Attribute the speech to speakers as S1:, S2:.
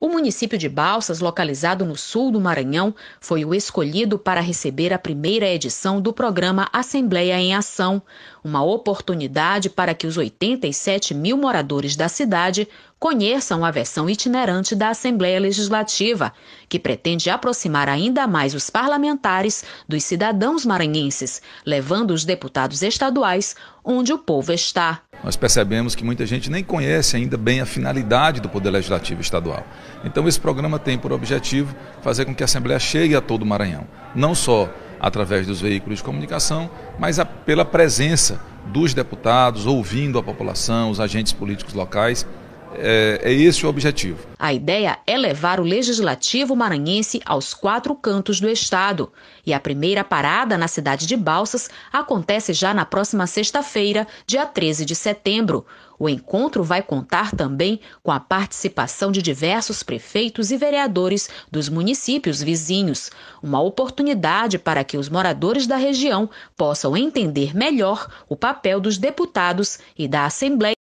S1: O município de Balsas, localizado no sul do Maranhão, foi o escolhido para receber a primeira edição do programa Assembleia em Ação, uma oportunidade para que os 87 mil moradores da cidade conheçam a versão itinerante da Assembleia Legislativa, que pretende aproximar ainda mais os parlamentares dos cidadãos maranhenses, levando os deputados estaduais onde o povo está
S2: nós percebemos que muita gente nem conhece ainda bem a finalidade do Poder Legislativo Estadual. Então, esse programa tem por objetivo fazer com que a Assembleia chegue a todo o Maranhão, não só através dos veículos de comunicação, mas a, pela presença dos deputados, ouvindo a população, os agentes políticos locais é, é, esse o objetivo. A
S1: ideia é levar o legislativo maranhense aos quatro cantos do estado. E a primeira parada na cidade de Balsas acontece já na próxima sexta-feira, dia 13 de setembro. O encontro vai contar também com a participação de diversos prefeitos e vereadores dos municípios vizinhos, uma oportunidade para que os moradores da região possam entender melhor o papel dos deputados e da Assembleia.